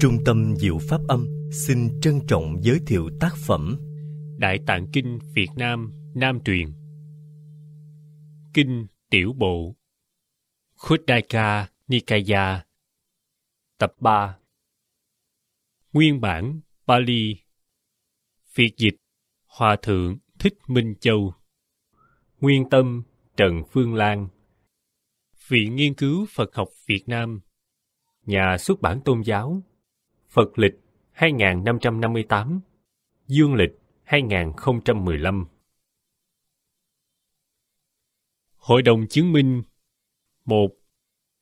Trung tâm Diệu Pháp Âm xin trân trọng giới thiệu tác phẩm Đại Tạng Kinh Việt Nam Nam Truyền Kinh Tiểu Bộ Khuddaka Nikaya Tập 3 Nguyên bản Pali Việt dịch Hòa Thượng Thích Minh Châu Nguyên tâm Trần Phương Lan Viện Nghiên cứu Phật học Việt Nam Nhà xuất bản tôn giáo Phật lịch 2558, Dương lịch 2015. Hội đồng chứng minh 1.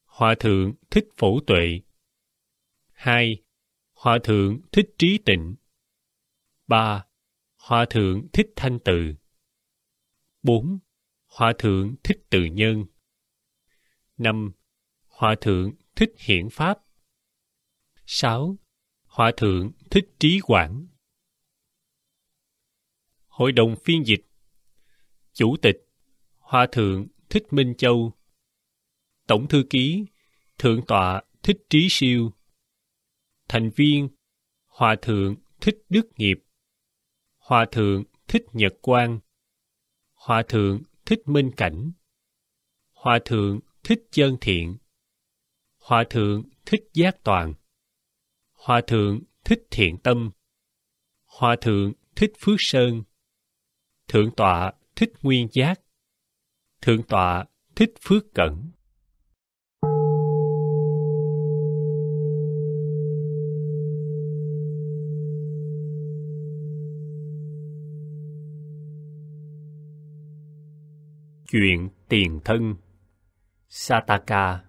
Hòa thượng thích phổ tuệ 2. Hòa thượng thích trí tịnh 3. Hòa thượng thích thanh tự; 4. Hòa thượng thích từ nhân 5. Hòa thượng thích hiển pháp 6. Hòa thượng Thích Trí Quảng Hội đồng phiên dịch Chủ tịch Hòa thượng Thích Minh Châu Tổng thư ký Thượng tọa Thích Trí Siêu Thành viên Hòa thượng Thích Đức Nghiệp Hòa thượng Thích Nhật Quang Hòa thượng Thích Minh Cảnh Hòa thượng Thích Chân Thiện Hòa thượng Thích Giác Toàn Hòa thượng thích thiện tâm. Hòa thượng thích phước sơn. Thượng tọa thích nguyên giác. Thượng tọa thích phước cẩn. chuyện tiền thân sataka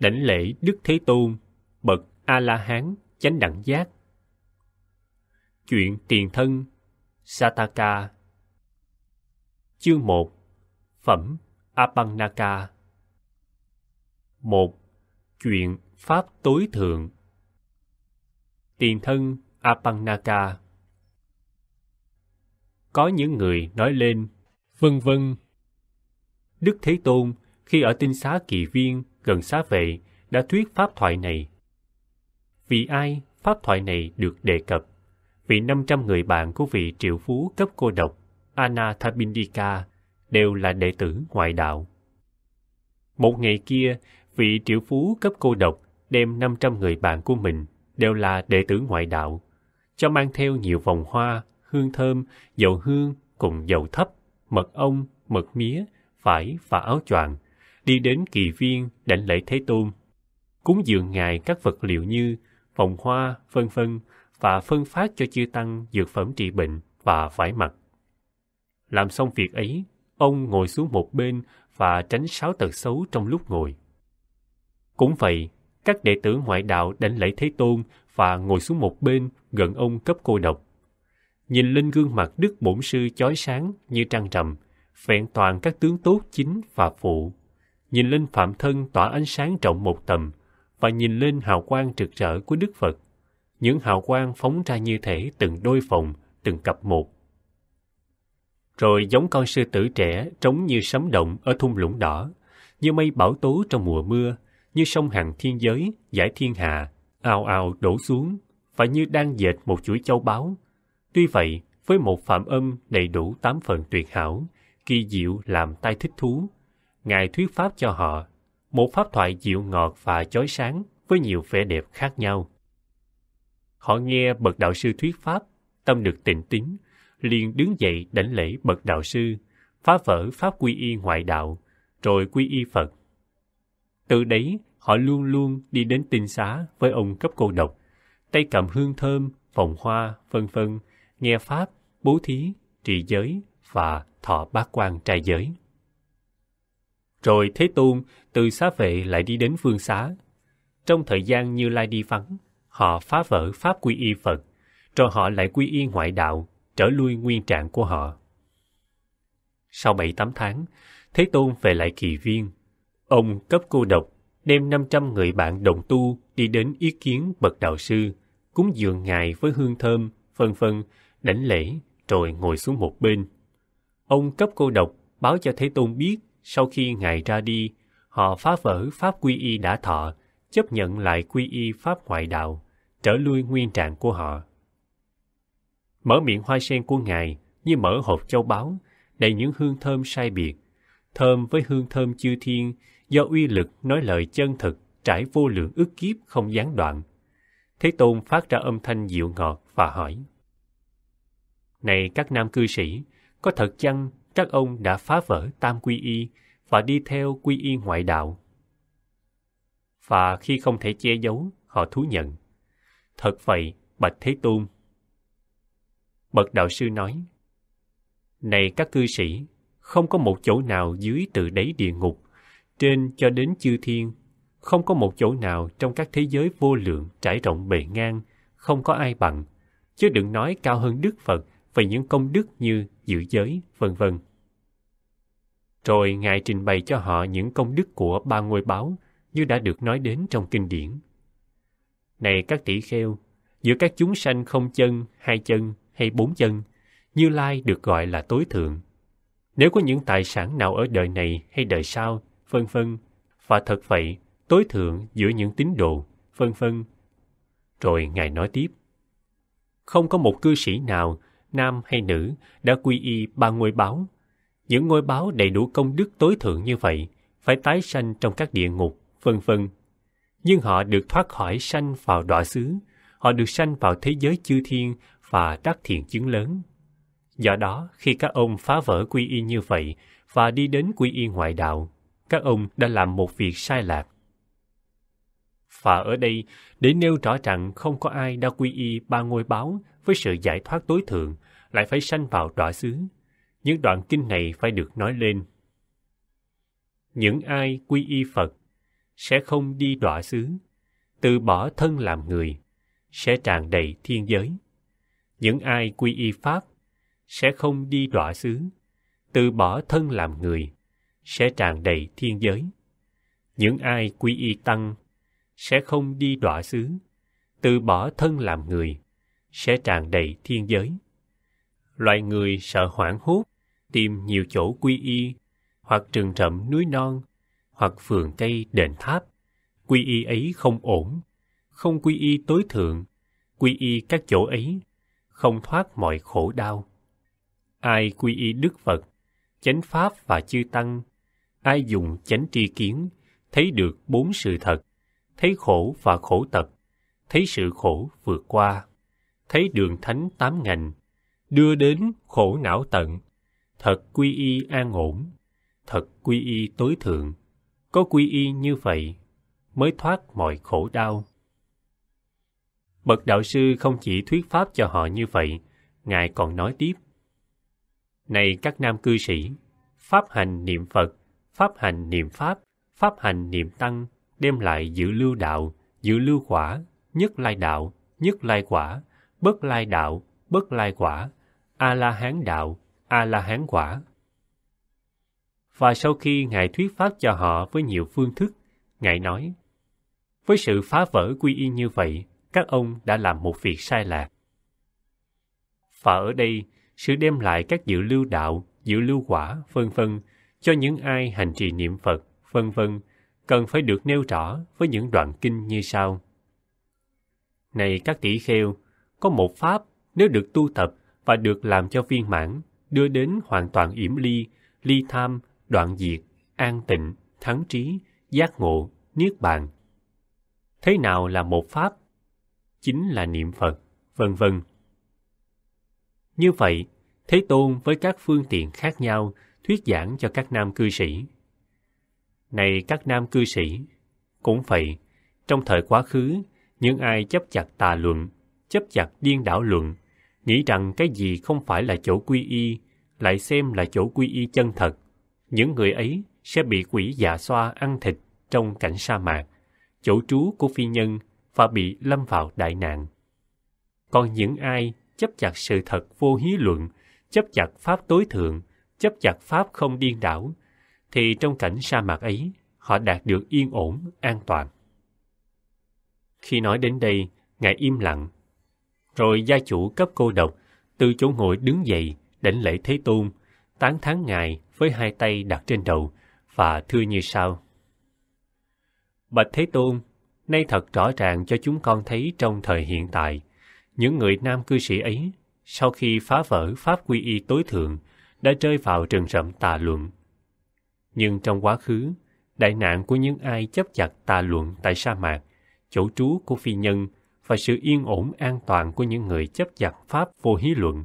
đảnh lễ đức thế tôn bậc a la hán chánh đẳng giác chuyện tiền thân sataka chương một phẩm apannaka một chuyện pháp tối thượng tiền thân apannaka có những người nói lên vân vân đức thế tôn khi ở tinh xá kỳ viên gần xá vệ đã thuyết pháp thoại này vì ai pháp thoại này được đề cập. Vì 500 người bạn của vị triệu phú cấp cô độc Anathabindika đều là đệ tử ngoại đạo. Một ngày kia, vị triệu phú cấp cô độc đem 500 người bạn của mình đều là đệ tử ngoại đạo, cho mang theo nhiều vòng hoa, hương thơm, dầu hương cùng dầu thấp, mật ong, mật mía, vải và áo choàng đi đến kỳ viên đảnh lễ Thế Tôn. Cúng dường Ngài các vật liệu như vòng hoa, vân vân và phân phát cho chư tăng dược phẩm trị bệnh và vải mặt. Làm xong việc ấy, ông ngồi xuống một bên và tránh sáu tật xấu trong lúc ngồi. Cũng vậy, các đệ tử ngoại đạo đánh lễ Thế Tôn và ngồi xuống một bên gần ông cấp cô độc. Nhìn lên gương mặt Đức Bổn Sư chói sáng như trăng rằm, vẹn toàn các tướng tốt chính và phụ. Nhìn lên phạm thân tỏa ánh sáng rộng một tầm, và nhìn lên hào quang trực rỡ của Đức Phật. Những hào quang phóng ra như thể từng đôi phòng, từng cặp một. Rồi giống con sư tử trẻ trống như sấm động ở thung lũng đỏ, như mây bão tố trong mùa mưa, như sông hằng thiên giới, giải thiên hạ, ao ao đổ xuống, và như đang dệt một chuỗi châu báu. Tuy vậy, với một phạm âm đầy đủ tám phần tuyệt hảo, kỳ diệu làm tai thích thú. Ngài thuyết pháp cho họ một pháp thoại dịu ngọt và chói sáng với nhiều vẻ đẹp khác nhau. Họ nghe bậc đạo sư thuyết pháp, tâm được tịnh tín, liền đứng dậy đảnh lễ bậc đạo sư, phá vỡ pháp quy y ngoại đạo, rồi quy y Phật. Từ đấy, họ luôn luôn đi đến tinh xá với ông cấp cô độc, tay cầm hương thơm, phòng hoa, vân vân, nghe pháp, bố thí, trì giới và thọ bát quan trai giới. Rồi Thế Tôn từ xá vệ lại đi đến phương xá. Trong thời gian Như Lai đi vắng, họ phá vỡ pháp quy y Phật, rồi họ lại quy y ngoại đạo, trở lui nguyên trạng của họ. Sau 7-8 tháng, Thế Tôn về lại kỳ viên. Ông cấp cô độc, đem 500 người bạn đồng tu đi đến ý kiến bậc đạo sư, cúng dường ngài với hương thơm, phân phân, đảnh lễ, rồi ngồi xuống một bên. Ông cấp cô độc báo cho Thế Tôn biết sau khi Ngài ra đi, họ phá vỡ Pháp quy y đã thọ, chấp nhận lại quy y Pháp ngoại đạo, trở lui nguyên trạng của họ. Mở miệng hoa sen của Ngài như mở hộp châu báu, đầy những hương thơm sai biệt, thơm với hương thơm chư thiên do uy lực nói lời chân thực trải vô lượng ức kiếp không gián đoạn. Thế Tôn phát ra âm thanh dịu ngọt và hỏi. Này các nam cư sĩ, có thật chăng các ông đã phá vỡ tam quy y và đi theo quy y ngoại đạo. Và khi không thể che giấu, họ thú nhận. Thật vậy, Bạch Thế Tôn. Bậc đạo sư nói, Này các cư sĩ, không có một chỗ nào dưới từ đáy địa ngục, trên cho đến chư thiên, không có một chỗ nào trong các thế giới vô lượng trải rộng bề ngang, không có ai bằng, chứ đừng nói cao hơn Đức Phật về những công đức như giữ giới, vân vân. Rồi Ngài trình bày cho họ những công đức của ba ngôi báo như đã được nói đến trong kinh điển. Này các tỷ kheo, giữa các chúng sanh không chân, hai chân hay bốn chân, Như Lai được gọi là tối thượng. Nếu có những tài sản nào ở đời này hay đời sau, vân vân, và thật vậy, tối thượng giữa những tín đồ, vân vân. Rồi Ngài nói tiếp, không có một cư sĩ nào nam hay nữ, đã quy y ba ngôi báo. Những ngôi báo đầy đủ công đức tối thượng như vậy, phải tái sanh trong các địa ngục, vân vân. Nhưng họ được thoát khỏi sanh vào đọa xứ, họ được sanh vào thế giới chư thiên và đắc thiện chứng lớn. Do đó, khi các ông phá vỡ quy y như vậy và đi đến quy y ngoại đạo, các ông đã làm một việc sai lạc và ở đây để nêu rõ rằng không có ai đã quy y ba ngôi báo với sự giải thoát tối thượng lại phải sanh vào đọa xứ. Những đoạn kinh này phải được nói lên. Những ai quy y Phật sẽ không đi đọa xứ, từ bỏ thân làm người, sẽ tràn đầy thiên giới. Những ai quy y Pháp sẽ không đi đọa xứ, từ bỏ thân làm người, sẽ tràn đầy thiên giới. Những ai quy y Tăng sẽ không đi đọa xứ từ bỏ thân làm người sẽ tràn đầy thiên giới loại người sợ hoảng hốt tìm nhiều chỗ quy y hoặc rừng rậm núi non hoặc phường cây đền tháp quy y ấy không ổn không quy y tối thượng quy y các chỗ ấy không thoát mọi khổ đau ai quy y đức phật chánh pháp và chư tăng ai dùng chánh tri kiến thấy được bốn sự thật thấy khổ và khổ tập, thấy sự khổ vượt qua, thấy đường thánh tám ngành, đưa đến khổ não tận, thật quy y an ổn, thật quy y tối thượng. Có quy y như vậy mới thoát mọi khổ đau. Bậc đạo sư không chỉ thuyết pháp cho họ như vậy, Ngài còn nói tiếp. Này các nam cư sĩ, pháp hành niệm Phật, pháp hành niệm Pháp, pháp hành niệm Tăng, đem lại dự lưu đạo, dự lưu quả, nhất lai đạo, nhất lai quả, bất lai đạo, bất lai quả, A-la-hán đạo, A-la-hán quả. Và sau khi Ngài thuyết pháp cho họ với nhiều phương thức, Ngài nói, với sự phá vỡ quy y như vậy, các ông đã làm một việc sai lạc. Và ở đây, sự đem lại các dự lưu đạo, dự lưu quả, vân vân cho những ai hành trì niệm Phật, vân vân cần phải được nêu rõ với những đoạn kinh như sau. Này các tỷ kheo, có một pháp nếu được tu tập và được làm cho viên mãn, đưa đến hoàn toàn yểm ly, ly tham, đoạn diệt, an tịnh, thắng trí, giác ngộ, niết bàn. Thế nào là một pháp? Chính là niệm Phật, vân vân. Như vậy, Thế Tôn với các phương tiện khác nhau thuyết giảng cho các nam cư sĩ này các nam cư sĩ, cũng vậy, trong thời quá khứ, những ai chấp chặt tà luận, chấp chặt điên đảo luận, nghĩ rằng cái gì không phải là chỗ quy y, lại xem là chỗ quy y chân thật. Những người ấy sẽ bị quỷ dạ xoa ăn thịt trong cảnh sa mạc, chỗ trú của phi nhân và bị lâm vào đại nạn. Còn những ai chấp chặt sự thật vô hí luận, chấp chặt pháp tối thượng, chấp chặt pháp không điên đảo, thì trong cảnh sa mạc ấy, họ đạt được yên ổn, an toàn. Khi nói đến đây, Ngài im lặng. Rồi gia chủ cấp cô độc, từ chỗ ngồi đứng dậy, đảnh lễ Thế Tôn, tán thán Ngài với hai tay đặt trên đầu và thưa như sau. Bạch Thế Tôn, nay thật rõ ràng cho chúng con thấy trong thời hiện tại, những người nam cư sĩ ấy, sau khi phá vỡ pháp quy y tối thượng, đã rơi vào rừng rậm tà luận, nhưng trong quá khứ đại nạn của những ai chấp chặt tà luận tại sa mạc chỗ trú của phi nhân và sự yên ổn an toàn của những người chấp chặt pháp vô hí luận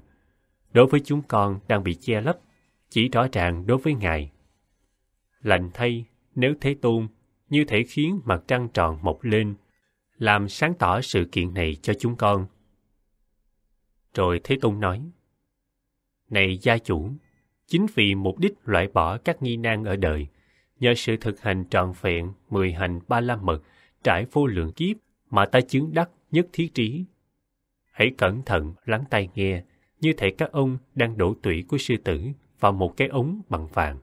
đối với chúng con đang bị che lấp chỉ rõ ràng đối với ngài lành thay nếu thế tôn như thể khiến mặt trăng tròn mọc lên làm sáng tỏ sự kiện này cho chúng con rồi thế tôn nói này gia chủ chính vì mục đích loại bỏ các nghi nan ở đời. Nhờ sự thực hành trọn vẹn mười hành ba la mật trải vô lượng kiếp mà ta chứng đắc nhất thiết trí. Hãy cẩn thận lắng tai nghe, như thể các ông đang đổ tủy của sư tử vào một cái ống bằng vàng.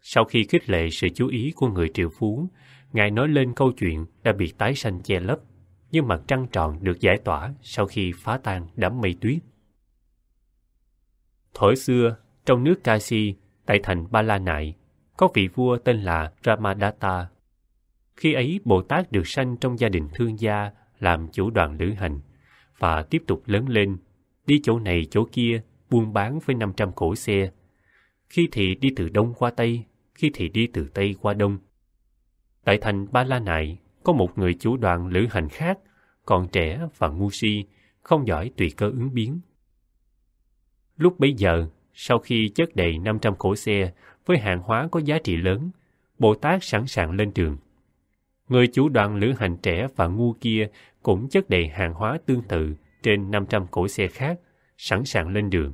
Sau khi khích lệ sự chú ý của người triệu phú, Ngài nói lên câu chuyện đã bị tái sanh che lấp, nhưng mặt trăng tròn được giải tỏa sau khi phá tan đám mây tuyết. Thổi xưa, trong nước Kasi tại thành Ba La Nại, có vị vua tên là Ramadatta. Khi ấy, Bồ Tát được sanh trong gia đình thương gia làm chủ đoàn lữ hành và tiếp tục lớn lên, đi chỗ này chỗ kia, buôn bán với 500 cổ xe. Khi thì đi từ đông qua tây, khi thì đi từ tây qua đông. Tại thành Ba La Nại, có một người chủ đoàn lữ hành khác, còn trẻ và ngu si, không giỏi tùy cơ ứng biến. Lúc bấy giờ, sau khi chất đầy 500 khổ xe với hàng hóa có giá trị lớn, Bồ Tát sẵn sàng lên đường. Người chủ đoàn lữ hành trẻ và ngu kia cũng chất đầy hàng hóa tương tự trên 500 cổ xe khác, sẵn sàng lên đường.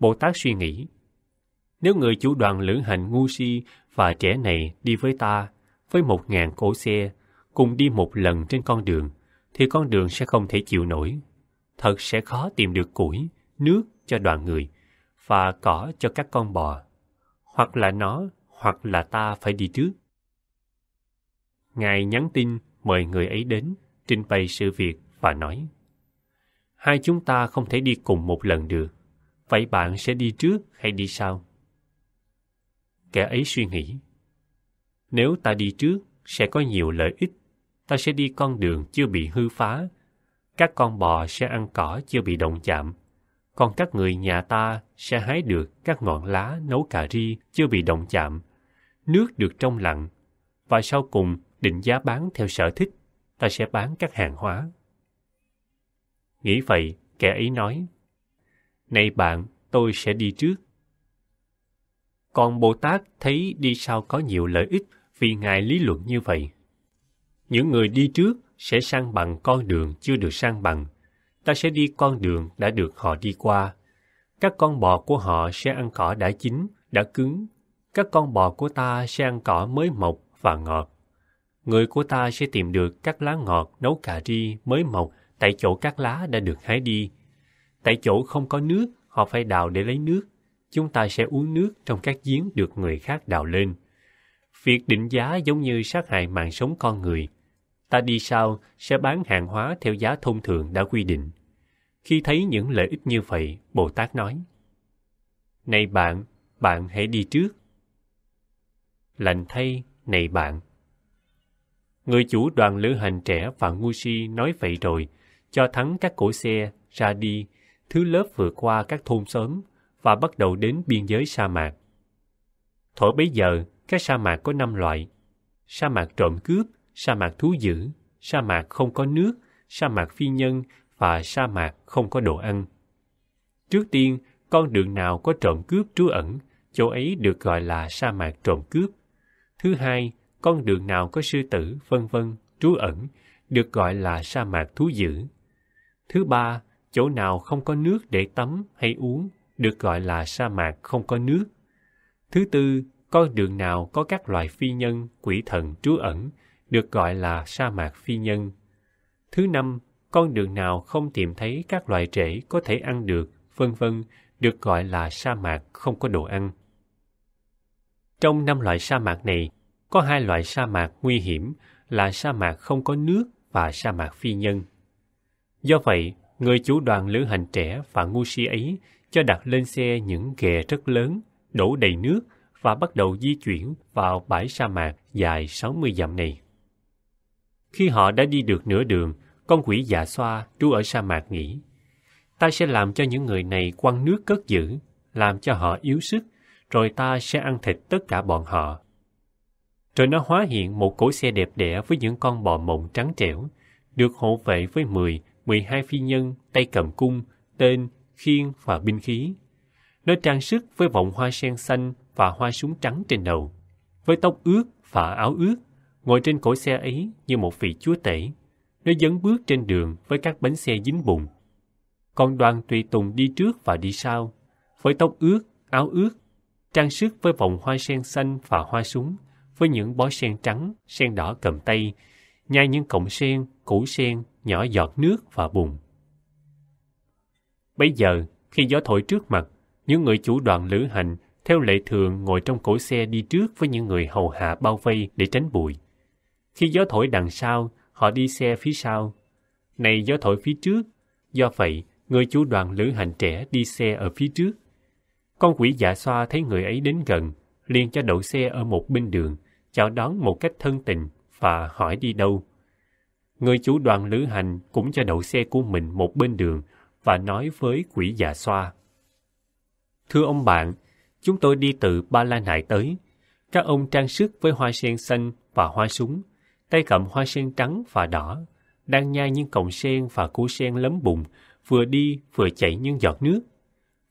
Bồ Tát suy nghĩ, nếu người chủ đoàn lữ hành ngu si và trẻ này đi với ta, với một ngàn cổ xe, cùng đi một lần trên con đường, thì con đường sẽ không thể chịu nổi. Thật sẽ khó tìm được củi, nước cho đoàn người và cỏ cho các con bò. Hoặc là nó, hoặc là ta phải đi trước. Ngài nhắn tin mời người ấy đến, trình bày sự việc và nói Hai chúng ta không thể đi cùng một lần được, vậy bạn sẽ đi trước hay đi sau? Kẻ ấy suy nghĩ Nếu ta đi trước, sẽ có nhiều lợi ích. Ta sẽ đi con đường chưa bị hư phá, các con bò sẽ ăn cỏ chưa bị động chạm còn các người nhà ta sẽ hái được các ngọn lá nấu cà ri chưa bị động chạm, nước được trong lặng, và sau cùng định giá bán theo sở thích, ta sẽ bán các hàng hóa. Nghĩ vậy, kẻ ấy nói, Này bạn, tôi sẽ đi trước. Còn Bồ Tát thấy đi sau có nhiều lợi ích vì Ngài lý luận như vậy. Những người đi trước sẽ sang bằng con đường chưa được sang bằng ta sẽ đi con đường đã được họ đi qua. Các con bò của họ sẽ ăn cỏ đã chín, đã cứng. Các con bò của ta sẽ ăn cỏ mới mọc và ngọt. Người của ta sẽ tìm được các lá ngọt nấu cà ri mới mọc tại chỗ các lá đã được hái đi. Tại chỗ không có nước, họ phải đào để lấy nước. Chúng ta sẽ uống nước trong các giếng được người khác đào lên. Việc định giá giống như sát hại mạng sống con người, ta đi sau sẽ bán hàng hóa theo giá thông thường đã quy định. Khi thấy những lợi ích như vậy, Bồ Tát nói, Này bạn, bạn hãy đi trước. Lành thay, này bạn. Người chủ đoàn lữ hành trẻ và ngu si nói vậy rồi, cho thắng các cổ xe, ra đi, thứ lớp vượt qua các thôn xóm và bắt đầu đến biên giới sa mạc. Thổi bấy giờ, các sa mạc có năm loại. Sa mạc trộm cướp, sa mạc thú dữ, sa mạc không có nước, sa mạc phi nhân và sa mạc không có đồ ăn. Trước tiên, con đường nào có trộm cướp trú ẩn, chỗ ấy được gọi là sa mạc trộm cướp. Thứ hai, con đường nào có sư tử, vân vân, trú ẩn, được gọi là sa mạc thú dữ. Thứ ba, chỗ nào không có nước để tắm hay uống, được gọi là sa mạc không có nước. Thứ tư, con đường nào có các loài phi nhân, quỷ thần trú ẩn, được gọi là sa mạc phi nhân. Thứ năm, con đường nào không tìm thấy các loại rễ có thể ăn được, vân vân, được gọi là sa mạc không có đồ ăn. Trong năm loại sa mạc này, có hai loại sa mạc nguy hiểm là sa mạc không có nước và sa mạc phi nhân. Do vậy, người chủ đoàn lữ hành trẻ và ngu si ấy cho đặt lên xe những ghè rất lớn, đổ đầy nước và bắt đầu di chuyển vào bãi sa mạc dài 60 dặm này. Khi họ đã đi được nửa đường, con quỷ dạ xoa trú ở sa mạc nghĩ. Ta sẽ làm cho những người này quăng nước cất giữ, làm cho họ yếu sức, rồi ta sẽ ăn thịt tất cả bọn họ. Rồi nó hóa hiện một cỗ xe đẹp đẽ với những con bò mộng trắng trẻo, được hộ vệ với mười, mười hai phi nhân, tay cầm cung, tên, khiên và binh khí. Nó trang sức với vòng hoa sen xanh và hoa súng trắng trên đầu, với tóc ướt và áo ướt ngồi trên cõi xe ấy như một vị chúa tể nó dấn bước trên đường với các bánh xe dính bùn Con đoàn tùy tùng đi trước và đi sau với tóc ướt áo ướt trang sức với vòng hoa sen xanh và hoa súng với những bó sen trắng sen đỏ cầm tay nhai những cọng sen củ sen nhỏ giọt nước và bùn bây giờ khi gió thổi trước mặt những người chủ đoàn lữ hành theo lệ thường ngồi trong cỗ xe đi trước với những người hầu hạ bao vây để tránh bụi khi gió thổi đằng sau, họ đi xe phía sau. Này gió thổi phía trước. Do vậy, người chủ đoàn lữ hành trẻ đi xe ở phía trước. Con quỷ dạ xoa thấy người ấy đến gần, liền cho đậu xe ở một bên đường, chào đón một cách thân tình và hỏi đi đâu. Người chủ đoàn lữ hành cũng cho đậu xe của mình một bên đường và nói với quỷ dạ xoa. Thưa ông bạn, chúng tôi đi từ Ba La Nại tới. Các ông trang sức với hoa sen xanh và hoa súng tay cầm hoa sen trắng và đỏ, đang nhai những cọng sen và củ sen lấm bùng vừa đi vừa chảy những giọt nước.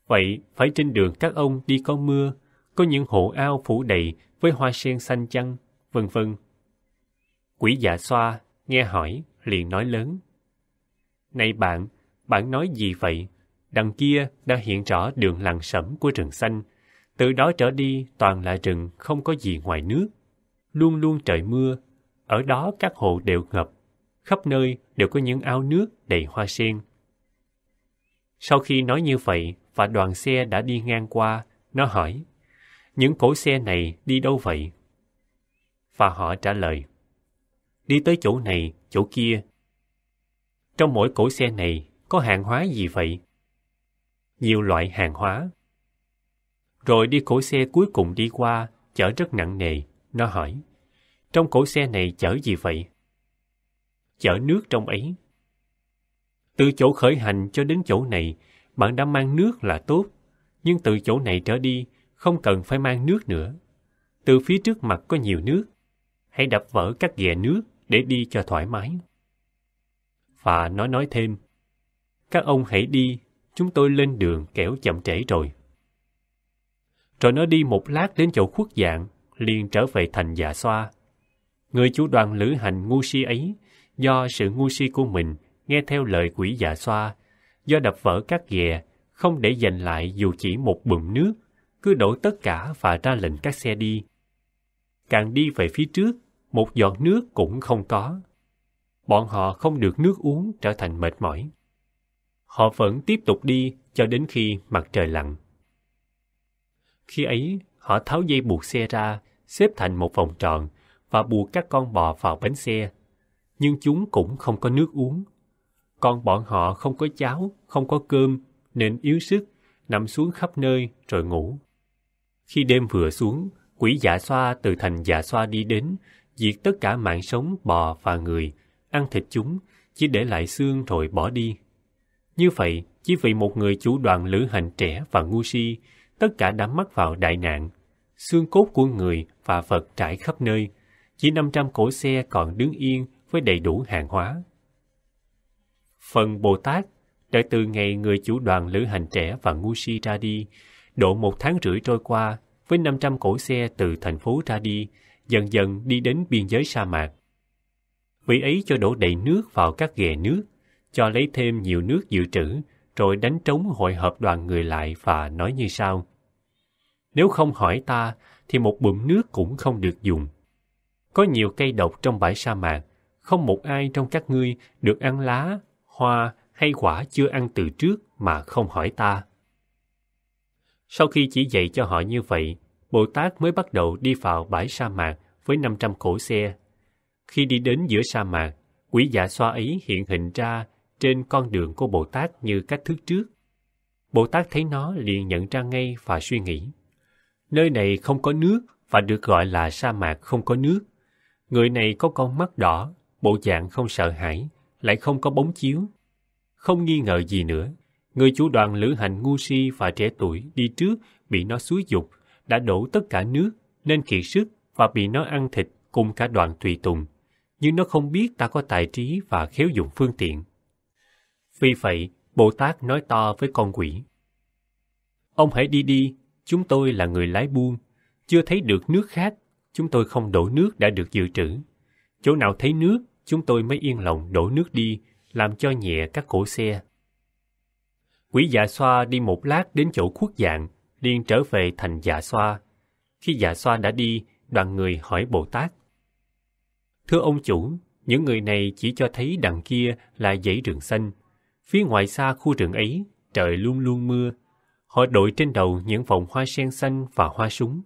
Vậy phải trên đường các ông đi có mưa, có những hộ ao phủ đầy với hoa sen xanh chăng, vân vân. Quỷ dạ xoa, nghe hỏi, liền nói lớn. Này bạn, bạn nói gì vậy? Đằng kia đã hiện rõ đường làng sẫm của rừng xanh. Từ đó trở đi toàn là rừng, không có gì ngoài nước. Luôn luôn trời mưa, ở đó các hồ đều ngập, khắp nơi đều có những ao nước đầy hoa sen. Sau khi nói như vậy và đoàn xe đã đi ngang qua, nó hỏi, những cỗ xe này đi đâu vậy? Và họ trả lời, đi tới chỗ này, chỗ kia. Trong mỗi cỗ xe này có hàng hóa gì vậy? Nhiều loại hàng hóa. Rồi đi cỗ xe cuối cùng đi qua, chở rất nặng nề, nó hỏi. Trong cổ xe này chở gì vậy? Chở nước trong ấy. Từ chỗ khởi hành cho đến chỗ này, bạn đã mang nước là tốt, nhưng từ chỗ này trở đi, không cần phải mang nước nữa. Từ phía trước mặt có nhiều nước, hãy đập vỡ các ghè nước để đi cho thoải mái. Và nó nói thêm, các ông hãy đi, chúng tôi lên đường kẻo chậm trễ rồi. Rồi nó đi một lát đến chỗ khuất dạng, liền trở về thành dạ xoa, Người chủ đoàn lữ hành ngu si ấy, do sự ngu si của mình, nghe theo lời quỷ dạ xoa, do đập vỡ các ghè, không để dành lại dù chỉ một bùm nước, cứ đổ tất cả và ra lệnh các xe đi. Càng đi về phía trước, một giọt nước cũng không có. Bọn họ không được nước uống trở thành mệt mỏi. Họ vẫn tiếp tục đi cho đến khi mặt trời lặn. Khi ấy, họ tháo dây buộc xe ra, xếp thành một vòng tròn, và buộc các con bò vào bánh xe. Nhưng chúng cũng không có nước uống. Con bọn họ không có cháo, không có cơm, nên yếu sức, nằm xuống khắp nơi rồi ngủ. Khi đêm vừa xuống, quỷ dạ xoa từ thành dạ xoa đi đến, diệt tất cả mạng sống bò và người, ăn thịt chúng, chỉ để lại xương rồi bỏ đi. Như vậy, chỉ vì một người chủ đoàn lữ hành trẻ và ngu si, tất cả đã mắc vào đại nạn. Xương cốt của người và Phật trải khắp nơi, chỉ 500 cổ xe còn đứng yên với đầy đủ hàng hóa. Phần Bồ Tát, đã từ ngày người chủ đoàn lữ hành trẻ và ngu si ra đi, độ một tháng rưỡi trôi qua, với 500 cổ xe từ thành phố ra đi, dần dần đi đến biên giới sa mạc. Vị ấy cho đổ đầy nước vào các ghè nước, cho lấy thêm nhiều nước dự trữ, rồi đánh trống hội hợp đoàn người lại và nói như sau. Nếu không hỏi ta, thì một bụng nước cũng không được dùng có nhiều cây độc trong bãi sa mạc, không một ai trong các ngươi được ăn lá, hoa hay quả chưa ăn từ trước mà không hỏi ta. Sau khi chỉ dạy cho họ như vậy, Bồ Tát mới bắt đầu đi vào bãi sa mạc với 500 cổ xe. Khi đi đến giữa sa mạc, quỷ dạ xoa ấy hiện hình ra trên con đường của Bồ Tát như cách thức trước. Bồ Tát thấy nó liền nhận ra ngay và suy nghĩ. Nơi này không có nước và được gọi là sa mạc không có nước. Người này có con mắt đỏ, bộ dạng không sợ hãi, lại không có bóng chiếu. Không nghi ngờ gì nữa, người chủ đoàn lữ hành ngu si và trẻ tuổi đi trước bị nó xúi dục, đã đổ tất cả nước nên kiệt sức và bị nó ăn thịt cùng cả đoàn tùy tùng. Nhưng nó không biết ta có tài trí và khéo dụng phương tiện. Vì vậy, Bồ Tát nói to với con quỷ. Ông hãy đi đi, chúng tôi là người lái buôn, chưa thấy được nước khác chúng tôi không đổ nước đã được dự trữ. Chỗ nào thấy nước, chúng tôi mới yên lòng đổ nước đi, làm cho nhẹ các cổ xe. Quỷ dạ xoa đi một lát đến chỗ khuất dạng, liền trở về thành dạ xoa. Khi dạ xoa đã đi, đoàn người hỏi Bồ Tát. Thưa ông chủ, những người này chỉ cho thấy đằng kia là dãy rừng xanh. Phía ngoài xa khu rừng ấy, trời luôn luôn mưa. Họ đội trên đầu những vòng hoa sen xanh và hoa súng,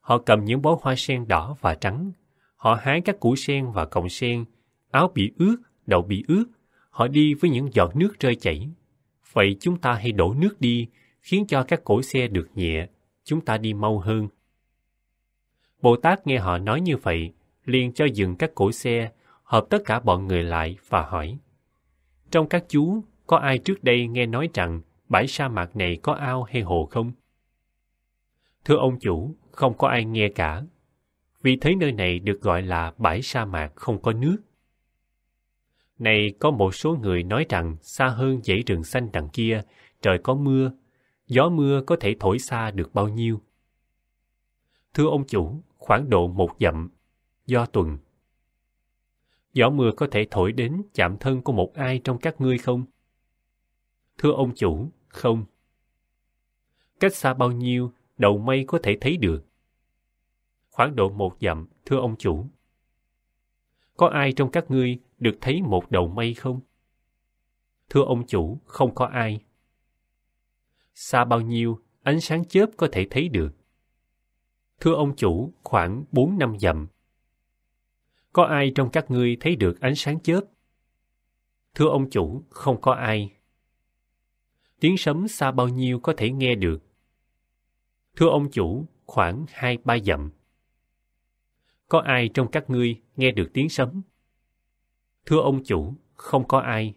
Họ cầm những bó hoa sen đỏ và trắng. Họ hái các củ sen và cọng sen, áo bị ướt, đầu bị ướt. Họ đi với những giọt nước rơi chảy. Vậy chúng ta hãy đổ nước đi, khiến cho các cỗ xe được nhẹ, chúng ta đi mau hơn. Bồ Tát nghe họ nói như vậy, liền cho dừng các cỗ xe, hợp tất cả bọn người lại và hỏi. Trong các chú, có ai trước đây nghe nói rằng bãi sa mạc này có ao hay hồ không? Thưa ông chủ, không có ai nghe cả, vì thế nơi này được gọi là bãi sa mạc không có nước. Này có một số người nói rằng xa hơn dãy rừng xanh đằng kia, trời có mưa, gió mưa có thể thổi xa được bao nhiêu. Thưa ông chủ, khoảng độ một dặm, do tuần. Gió mưa có thể thổi đến chạm thân của một ai trong các ngươi không? Thưa ông chủ, không. Cách xa bao nhiêu đầu mây có thể thấy được. Khoảng độ một dặm, thưa ông chủ. Có ai trong các ngươi được thấy một đầu mây không? Thưa ông chủ, không có ai. Xa bao nhiêu, ánh sáng chớp có thể thấy được. Thưa ông chủ, khoảng 4 năm dặm. Có ai trong các ngươi thấy được ánh sáng chớp? Thưa ông chủ, không có ai. Tiếng sấm xa bao nhiêu có thể nghe được. Thưa ông chủ, khoảng hai ba dặm. Có ai trong các ngươi nghe được tiếng sấm? Thưa ông chủ, không có ai.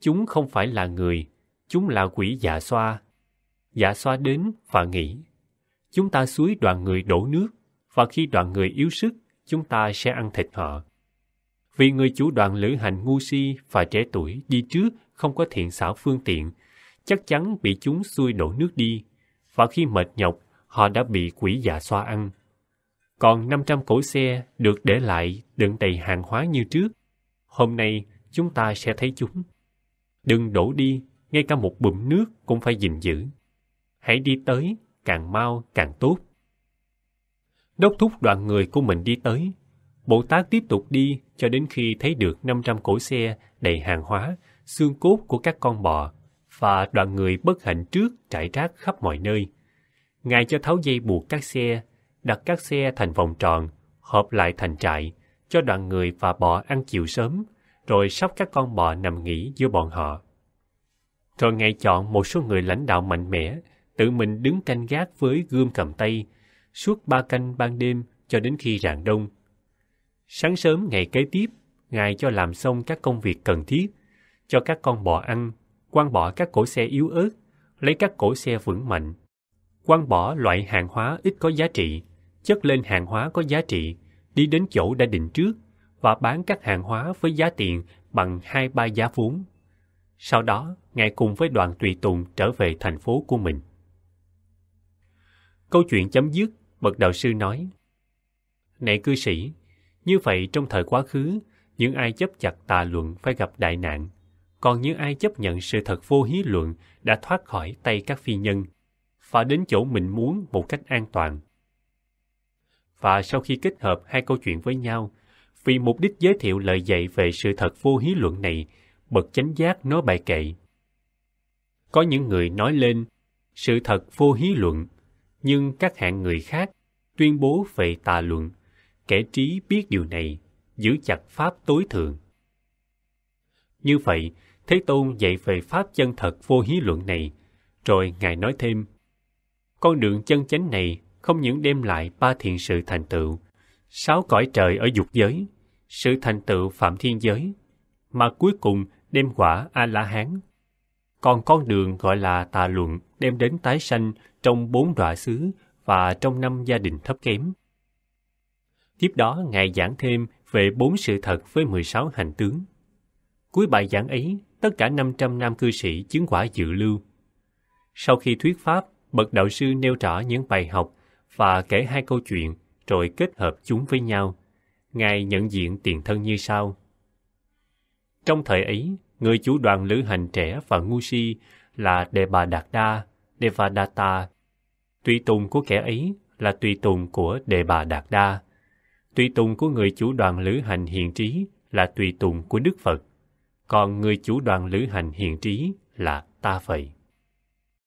Chúng không phải là người, chúng là quỷ dạ xoa. Dạ xoa đến và nghĩ. Chúng ta suối đoàn người đổ nước, và khi đoàn người yếu sức, chúng ta sẽ ăn thịt họ. Vì người chủ đoàn lữ hành ngu si và trẻ tuổi đi trước không có thiện xảo phương tiện, chắc chắn bị chúng xuôi đổ nước đi và khi mệt nhọc, họ đã bị quỷ dạ xoa ăn. Còn 500 cỗ xe được để lại đựng đầy hàng hóa như trước. Hôm nay chúng ta sẽ thấy chúng. Đừng đổ đi, ngay cả một bụm nước cũng phải gìn giữ. Hãy đi tới, càng mau càng tốt. Đốc thúc đoàn người của mình đi tới. Bồ Tát tiếp tục đi cho đến khi thấy được 500 cỗ xe đầy hàng hóa, xương cốt của các con bò, và đoàn người bất hạnh trước trải rác khắp mọi nơi. Ngài cho tháo dây buộc các xe, đặt các xe thành vòng tròn, hợp lại thành trại, cho đoàn người và bò ăn chiều sớm, rồi sắp các con bò nằm nghỉ giữa bọn họ. Rồi Ngài chọn một số người lãnh đạo mạnh mẽ, tự mình đứng canh gác với gươm cầm tay, suốt ba canh ban đêm cho đến khi rạng đông. Sáng sớm ngày kế tiếp, Ngài cho làm xong các công việc cần thiết, cho các con bò ăn quăng bỏ các cỗ xe yếu ớt, lấy các cỗ xe vững mạnh. Quăng bỏ loại hàng hóa ít có giá trị, chất lên hàng hóa có giá trị, đi đến chỗ đã định trước và bán các hàng hóa với giá tiền bằng hai ba giá vốn. Sau đó, Ngài cùng với đoàn tùy tùng trở về thành phố của mình. Câu chuyện chấm dứt, bậc đạo sư nói, Này cư sĩ, như vậy trong thời quá khứ, những ai chấp chặt tà luận phải gặp đại nạn còn những ai chấp nhận sự thật vô hí luận đã thoát khỏi tay các phi nhân và đến chỗ mình muốn một cách an toàn và sau khi kết hợp hai câu chuyện với nhau vì mục đích giới thiệu lời dạy về sự thật vô hí luận này bậc chánh giác nói bài kệ có những người nói lên sự thật vô hí luận nhưng các hạng người khác tuyên bố về tà luận kẻ trí biết điều này giữ chặt pháp tối thượng như vậy Thế Tôn dạy về pháp chân thật vô hí luận này, rồi Ngài nói thêm, con đường chân chánh này không những đem lại ba thiện sự thành tựu, sáu cõi trời ở dục giới, sự thành tựu phạm thiên giới, mà cuối cùng đem quả A-la-hán. Còn con đường gọi là tà luận đem đến tái sanh trong bốn đọa xứ và trong năm gia đình thấp kém. Tiếp đó, Ngài giảng thêm về bốn sự thật với 16 hành tướng. Cuối bài giảng ấy, tất cả 500 nam cư sĩ chứng quả dự lưu. Sau khi thuyết pháp, bậc đạo sư nêu rõ những bài học và kể hai câu chuyện rồi kết hợp chúng với nhau. Ngài nhận diện tiền thân như sau. Trong thời ấy, người chủ đoàn lữ hành trẻ và ngu si là Đề Bà Đạt Đa, Devadatta. Tùy tùng của kẻ ấy là tùy tùng của Đề Bà Đạt Đa. Tùy tùng của người chủ đoàn lữ hành hiền trí là tùy tùng của Đức Phật còn người chủ đoàn lữ hành hiền trí là ta vậy